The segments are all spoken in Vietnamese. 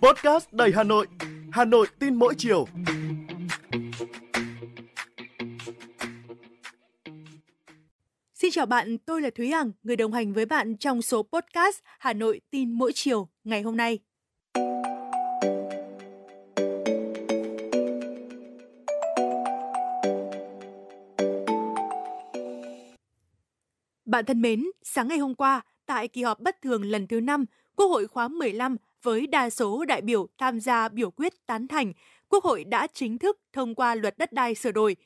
Podcast đầy Hà Nội, Hà Nội tin mỗi chiều. Xin chào bạn, tôi là Thúy Hằng, người đồng hành với bạn trong số podcast Hà Nội tin mỗi chiều ngày hôm nay. Bạn thân mến, sáng ngày hôm qua, tại kỳ họp bất thường lần thứ 5, Quốc hội khóa 15 với đa số đại biểu tham gia biểu quyết tán thành, Quốc hội đã chính thức thông qua luật đất đai sửa đổi.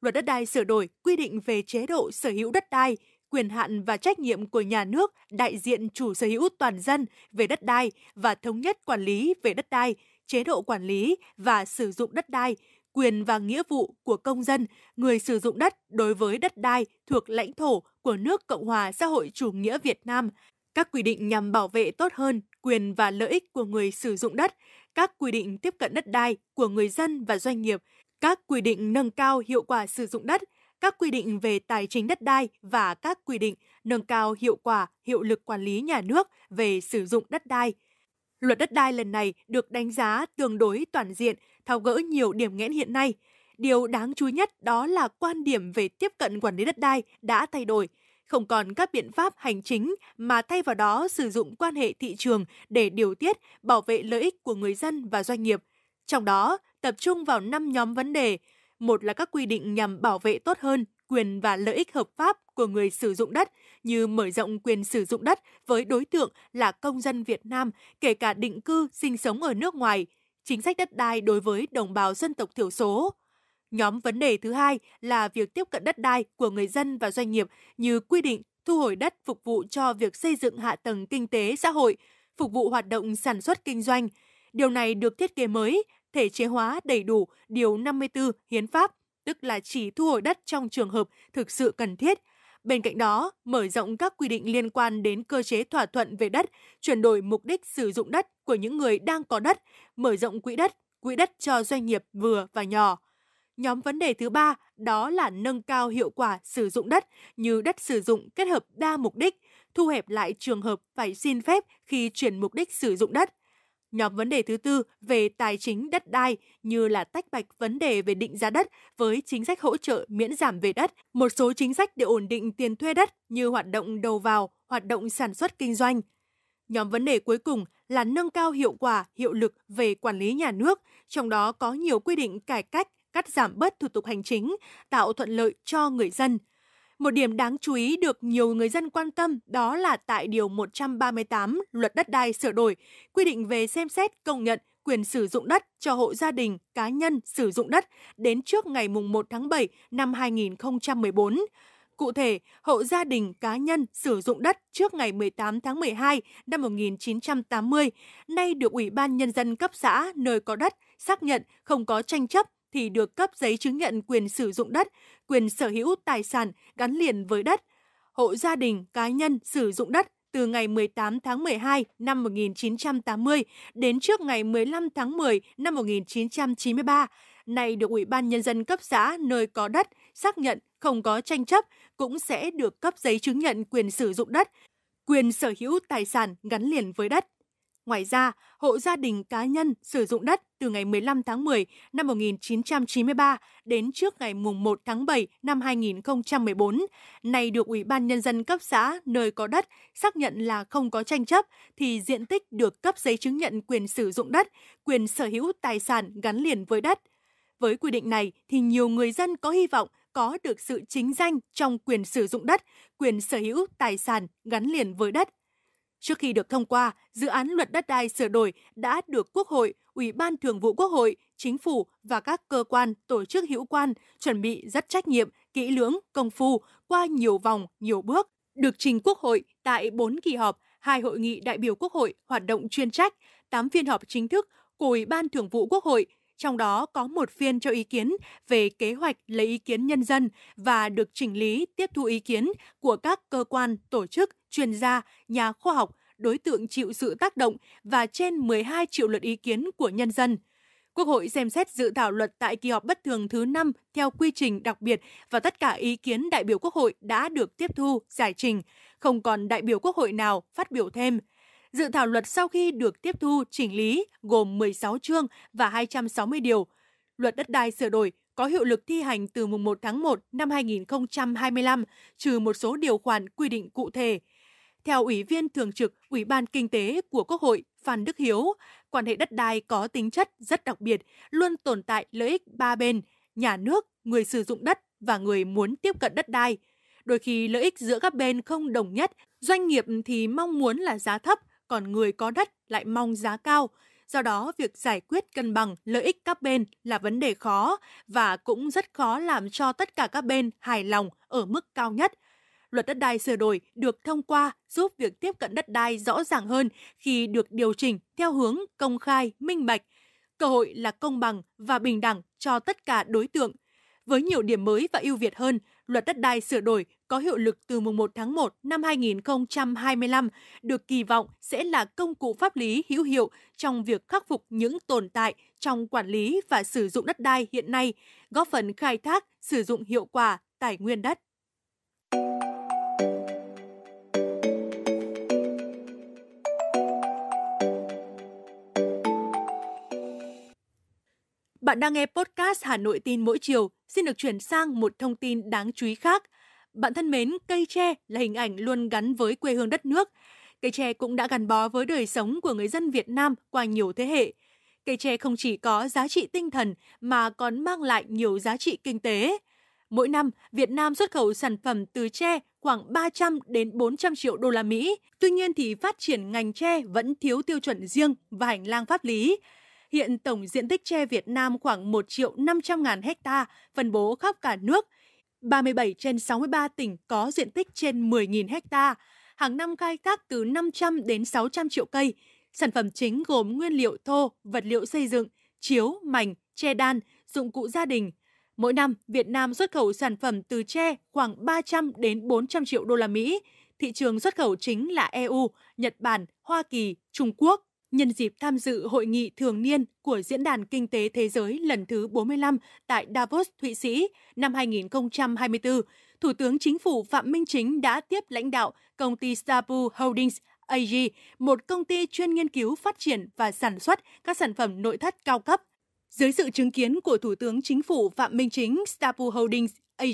Luật đất đai sửa đổi quy định về chế độ sở hữu đất đai, quyền hạn và trách nhiệm của nhà nước đại diện chủ sở hữu toàn dân về đất đai và thống nhất quản lý về đất đai, chế độ quản lý và sử dụng đất đai, quyền và nghĩa vụ của công dân, người sử dụng đất đối với đất đai thuộc lãnh thổ của nước Cộng hòa xã hội chủ nghĩa Việt Nam, các quy định nhằm bảo vệ tốt hơn quyền và lợi ích của người sử dụng đất, các quy định tiếp cận đất đai của người dân và doanh nghiệp, các quy định nâng cao hiệu quả sử dụng đất, các quy định về tài chính đất đai và các quy định nâng cao hiệu quả, hiệu lực quản lý nhà nước về sử dụng đất đai. Luật đất đai lần này được đánh giá tương đối toàn diện, tháo gỡ nhiều điểm nghẽn hiện nay. Điều đáng chú ý nhất đó là quan điểm về tiếp cận quản lý đất đai đã thay đổi, không còn các biện pháp hành chính mà thay vào đó sử dụng quan hệ thị trường để điều tiết, bảo vệ lợi ích của người dân và doanh nghiệp. Trong đó, tập trung vào 5 nhóm vấn đề. Một là các quy định nhằm bảo vệ tốt hơn quyền và lợi ích hợp pháp của người sử dụng đất như mở rộng quyền sử dụng đất với đối tượng là công dân Việt Nam, kể cả định cư sinh sống ở nước ngoài – chính sách đất đai đối với đồng bào dân tộc thiểu số. Nhóm vấn đề thứ hai là việc tiếp cận đất đai của người dân và doanh nghiệp như quy định thu hồi đất phục vụ cho việc xây dựng hạ tầng kinh tế xã hội, phục vụ hoạt động sản xuất kinh doanh. Điều này được thiết kế mới, thể chế hóa đầy đủ điều 54 Hiến pháp, tức là chỉ thu hồi đất trong trường hợp thực sự cần thiết Bên cạnh đó, mở rộng các quy định liên quan đến cơ chế thỏa thuận về đất, chuyển đổi mục đích sử dụng đất của những người đang có đất, mở rộng quỹ đất, quỹ đất cho doanh nghiệp vừa và nhỏ. Nhóm vấn đề thứ ba đó là nâng cao hiệu quả sử dụng đất như đất sử dụng kết hợp đa mục đích, thu hẹp lại trường hợp phải xin phép khi chuyển mục đích sử dụng đất, Nhóm vấn đề thứ tư về tài chính đất đai như là tách bạch vấn đề về định giá đất với chính sách hỗ trợ miễn giảm về đất, một số chính sách để ổn định tiền thuê đất như hoạt động đầu vào, hoạt động sản xuất kinh doanh. Nhóm vấn đề cuối cùng là nâng cao hiệu quả, hiệu lực về quản lý nhà nước, trong đó có nhiều quy định cải cách, cắt giảm bớt thủ tục hành chính, tạo thuận lợi cho người dân – một điểm đáng chú ý được nhiều người dân quan tâm đó là tại Điều 138 Luật Đất đai sửa đổi, quy định về xem xét công nhận quyền sử dụng đất cho hộ gia đình, cá nhân sử dụng đất đến trước ngày 1 tháng 7 năm 2014. Cụ thể, hộ gia đình cá nhân sử dụng đất trước ngày 18 tháng 12 năm 1980, nay được Ủy ban Nhân dân cấp xã nơi có đất xác nhận không có tranh chấp thì được cấp giấy chứng nhận quyền sử dụng đất, quyền sở hữu tài sản gắn liền với đất. Hộ gia đình cá nhân sử dụng đất từ ngày 18 tháng 12 năm 1980 đến trước ngày 15 tháng 10 năm 1993, này được Ủy ban Nhân dân cấp xã nơi có đất xác nhận không có tranh chấp cũng sẽ được cấp giấy chứng nhận quyền sử dụng đất, quyền sở hữu tài sản gắn liền với đất. Ngoài ra, hộ gia đình cá nhân sử dụng đất từ ngày 15 tháng 10 năm 1993 đến trước ngày 1 tháng 7 năm 2014, này được Ủy ban Nhân dân cấp xã nơi có đất xác nhận là không có tranh chấp, thì diện tích được cấp giấy chứng nhận quyền sử dụng đất, quyền sở hữu tài sản gắn liền với đất. Với quy định này thì nhiều người dân có hy vọng có được sự chính danh trong quyền sử dụng đất, quyền sở hữu tài sản gắn liền với đất Trước khi được thông qua, dự án luật đất đai sửa đổi đã được Quốc hội, Ủy ban Thường vụ Quốc hội, Chính phủ và các cơ quan, tổ chức hữu quan chuẩn bị rất trách nhiệm, kỹ lưỡng, công phu qua nhiều vòng, nhiều bước, được trình Quốc hội tại 4 kỳ họp, hai hội nghị đại biểu Quốc hội hoạt động chuyên trách, 8 phiên họp chính thức của Ủy ban Thường vụ Quốc hội, trong đó có một phiên cho ý kiến về kế hoạch lấy ý kiến nhân dân và được chỉnh lý tiếp thu ý kiến của các cơ quan, tổ chức, chuyên gia, nhà khoa học, đối tượng chịu sự tác động và trên 12 triệu lượt ý kiến của nhân dân. Quốc hội xem xét dự thảo luật tại kỳ họp bất thường thứ 5 theo quy trình đặc biệt và tất cả ý kiến đại biểu Quốc hội đã được tiếp thu, giải trình, không còn đại biểu Quốc hội nào phát biểu thêm. Dự thảo luật sau khi được tiếp thu chỉnh lý gồm 16 chương và 260 điều. Luật đất đai sửa đổi có hiệu lực thi hành từ mùng 1 tháng 1 năm 2025, trừ một số điều khoản quy định cụ thể – theo Ủy viên Thường trực Ủy ban Kinh tế của Quốc hội Phan Đức Hiếu, quan hệ đất đai có tính chất rất đặc biệt, luôn tồn tại lợi ích ba bên, nhà nước, người sử dụng đất và người muốn tiếp cận đất đai. Đôi khi lợi ích giữa các bên không đồng nhất, doanh nghiệp thì mong muốn là giá thấp, còn người có đất lại mong giá cao. Do đó, việc giải quyết cân bằng lợi ích các bên là vấn đề khó và cũng rất khó làm cho tất cả các bên hài lòng ở mức cao nhất – luật đất đai sửa đổi được thông qua giúp việc tiếp cận đất đai rõ ràng hơn khi được điều chỉnh theo hướng công khai, minh bạch. Cơ hội là công bằng và bình đẳng cho tất cả đối tượng. Với nhiều điểm mới và ưu việt hơn, luật đất đai sửa đổi có hiệu lực từ mùng 1 tháng 1 năm 2025 được kỳ vọng sẽ là công cụ pháp lý hữu hiệu trong việc khắc phục những tồn tại trong quản lý và sử dụng đất đai hiện nay, góp phần khai thác, sử dụng hiệu quả tài nguyên đất. Bạn đang nghe podcast Hà Nội tin mỗi chiều. Xin được chuyển sang một thông tin đáng chú ý khác. Bạn thân mến, cây tre là hình ảnh luôn gắn với quê hương đất nước. Cây tre cũng đã gắn bó với đời sống của người dân Việt Nam qua nhiều thế hệ. Cây tre không chỉ có giá trị tinh thần mà còn mang lại nhiều giá trị kinh tế. Mỗi năm, Việt Nam xuất khẩu sản phẩm từ tre khoảng 300 đến 400 triệu đô la Mỹ. Tuy nhiên thì phát triển ngành tre vẫn thiếu tiêu chuẩn riêng và hành lang pháp lý. Hiện tổng diện tích tre Việt Nam khoảng 1 triệu 500 ngàn hecta, phân bố khắp cả nước. 37 trên 63 tỉnh có diện tích trên 10.000 hecta. Hàng năm khai thác từ 500 đến 600 triệu cây. Sản phẩm chính gồm nguyên liệu thô, vật liệu xây dựng, chiếu, mảnh, tre đan, dụng cụ gia đình. Mỗi năm, Việt Nam xuất khẩu sản phẩm từ tre khoảng 300 đến 400 triệu đô la Mỹ. Thị trường xuất khẩu chính là EU, Nhật Bản, Hoa Kỳ, Trung Quốc nhân dịp tham dự hội nghị thường niên của Diễn đàn Kinh tế Thế giới lần thứ 45 tại Davos, Thụy Sĩ năm 2024, Thủ tướng Chính phủ Phạm Minh Chính đã tiếp lãnh đạo công ty Sabu Holdings AG, một công ty chuyên nghiên cứu phát triển và sản xuất các sản phẩm nội thất cao cấp dưới sự chứng kiến của Thủ tướng Chính phủ Phạm Minh Chính, Stapu Holdings AG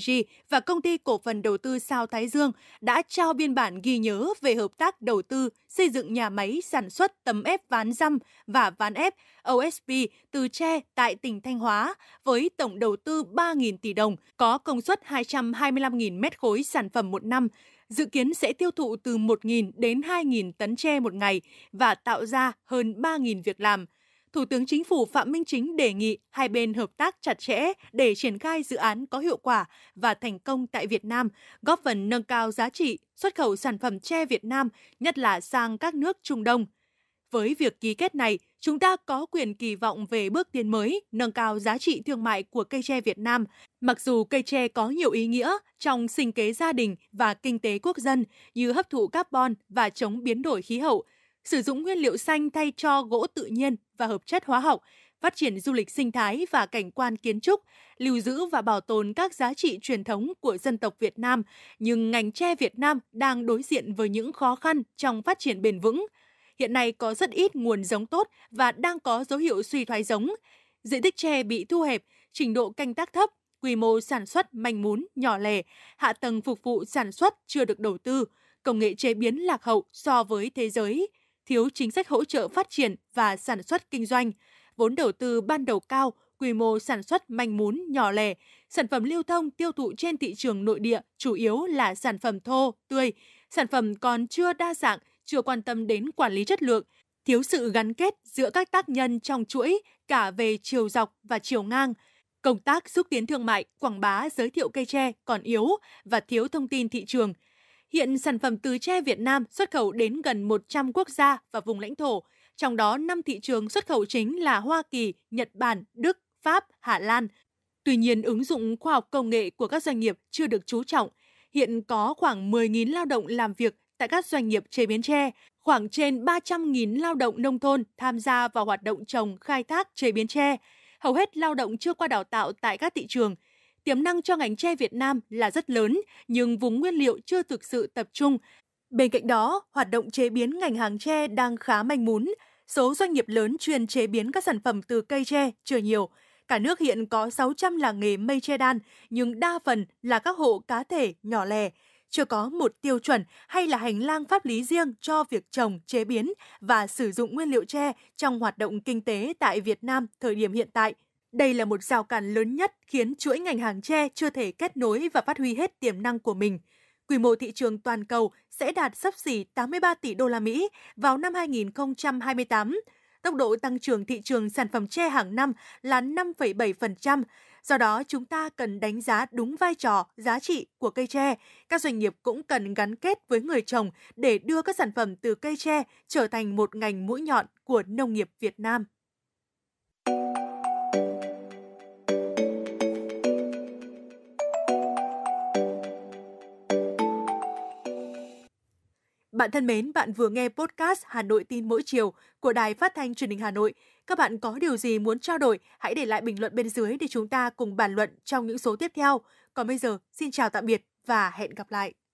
và Công ty Cổ phần Đầu tư Sao Thái Dương đã trao biên bản ghi nhớ về hợp tác đầu tư xây dựng nhà máy sản xuất tấm ép ván răm và ván ép OSB từ tre tại tỉnh Thanh Hóa với tổng đầu tư 3.000 tỷ đồng, có công suất 225.000 mét khối sản phẩm một năm, dự kiến sẽ tiêu thụ từ 1.000 đến 2.000 tấn tre một ngày và tạo ra hơn 3.000 việc làm. Thủ tướng Chính phủ Phạm Minh Chính đề nghị hai bên hợp tác chặt chẽ để triển khai dự án có hiệu quả và thành công tại Việt Nam, góp phần nâng cao giá trị xuất khẩu sản phẩm tre Việt Nam, nhất là sang các nước Trung Đông. Với việc ký kết này, chúng ta có quyền kỳ vọng về bước tiến mới, nâng cao giá trị thương mại của cây tre Việt Nam. Mặc dù cây tre có nhiều ý nghĩa trong sinh kế gia đình và kinh tế quốc dân như hấp thụ carbon và chống biến đổi khí hậu, sử dụng nguyên liệu xanh thay cho gỗ tự nhiên và hợp chất hóa học, phát triển du lịch sinh thái và cảnh quan kiến trúc, lưu giữ và bảo tồn các giá trị truyền thống của dân tộc Việt Nam, nhưng ngành tre Việt Nam đang đối diện với những khó khăn trong phát triển bền vững. Hiện nay có rất ít nguồn giống tốt và đang có dấu hiệu suy thoái giống. Diện tích tre bị thu hẹp, trình độ canh tác thấp, quy mô sản xuất manh mún, nhỏ lẻ, hạ tầng phục vụ sản xuất chưa được đầu tư, công nghệ chế biến lạc hậu so với thế giới – thiếu chính sách hỗ trợ phát triển và sản xuất kinh doanh, vốn đầu tư ban đầu cao, quy mô sản xuất manh mún nhỏ lẻ, sản phẩm lưu thông tiêu thụ trên thị trường nội địa chủ yếu là sản phẩm thô, tươi, sản phẩm còn chưa đa dạng, chưa quan tâm đến quản lý chất lượng, thiếu sự gắn kết giữa các tác nhân trong chuỗi cả về chiều dọc và chiều ngang. Công tác xúc tiến thương mại, quảng bá giới thiệu cây tre còn yếu và thiếu thông tin thị trường – Hiện sản phẩm từ tre Việt Nam xuất khẩu đến gần 100 quốc gia và vùng lãnh thổ, trong đó 5 thị trường xuất khẩu chính là Hoa Kỳ, Nhật Bản, Đức, Pháp, Hà Lan. Tuy nhiên, ứng dụng khoa học công nghệ của các doanh nghiệp chưa được chú trọng. Hiện có khoảng 10.000 lao động làm việc tại các doanh nghiệp chế biến tre, khoảng trên 300.000 lao động nông thôn tham gia vào hoạt động trồng, khai thác, chế biến tre. Hầu hết lao động chưa qua đào tạo tại các thị trường – tiềm năng cho ngành tre Việt Nam là rất lớn, nhưng vùng nguyên liệu chưa thực sự tập trung. Bên cạnh đó, hoạt động chế biến ngành hàng tre đang khá manh mún. Số doanh nghiệp lớn chuyên chế biến các sản phẩm từ cây tre chưa nhiều. Cả nước hiện có 600 làng nghề mây tre đan, nhưng đa phần là các hộ cá thể nhỏ lẻ chưa có một tiêu chuẩn hay là hành lang pháp lý riêng cho việc trồng, chế biến và sử dụng nguyên liệu tre trong hoạt động kinh tế tại Việt Nam thời điểm hiện tại – đây là một rào cản lớn nhất khiến chuỗi ngành hàng tre chưa thể kết nối và phát huy hết tiềm năng của mình. Quy mô thị trường toàn cầu sẽ đạt sấp xỉ 83 tỷ đô la Mỹ vào năm 2028. Tốc độ tăng trưởng thị trường sản phẩm tre hàng năm là 5,7%. Do đó, chúng ta cần đánh giá đúng vai trò, giá trị của cây tre. Các doanh nghiệp cũng cần gắn kết với người trồng để đưa các sản phẩm từ cây tre trở thành một ngành mũi nhọn của nông nghiệp Việt Nam. Bạn thân mến, bạn vừa nghe podcast Hà Nội tin mỗi chiều của Đài Phát thanh Truyền hình Hà Nội. Các bạn có điều gì muốn trao đổi, hãy để lại bình luận bên dưới để chúng ta cùng bàn luận trong những số tiếp theo. Còn bây giờ, xin chào tạm biệt và hẹn gặp lại.